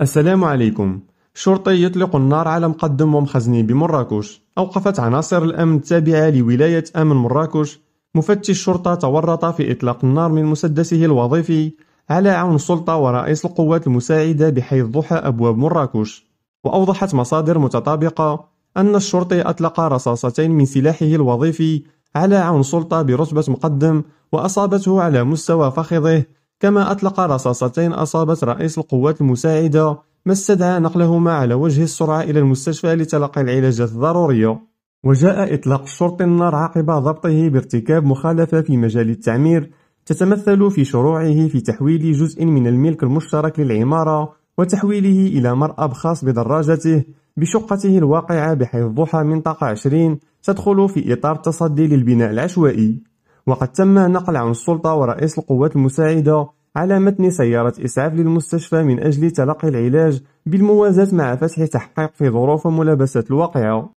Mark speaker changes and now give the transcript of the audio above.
Speaker 1: السلام عليكم شرطي يطلق النار على مقدم ومخزني بمراكش أوقفت عناصر الأمن التابعة لولاية أمن مراكش مفتش شرطة تورط في إطلاق النار من مسدسه الوظيفي على عون السلطة ورئيس القوات المساعدة بحي الضحى أبواب مراكش وأوضحت مصادر متطابقة أن الشرطي أطلق رصاصتين من سلاحه الوظيفي على عون السلطة برتبة مقدم وأصابته على مستوى فخذه كما أطلق رصاصتين أصابت رئيس القوات المساعدة ما استدعى نقلهما على وجه السرعة إلى المستشفى لتلقي العلاجات الضرورية وجاء إطلاق الشرطي النار عقب ضبطه بارتكاب مخالفة في مجال التعمير تتمثل في شروعه في تحويل جزء من الملك المشترك للعمارة وتحويله إلى مرأب خاص بدراجته بشقته الواقعة بحيث ضحى منطقة 20 تدخل في إطار التصدي للبناء العشوائي وقد تم نقل عن السلطة ورئيس القوات المساعدة على متن سيارة إسعاف للمستشفى من أجل تلقي العلاج بالموازاة مع فتح تحقيق في ظروف ملابسة الواقعة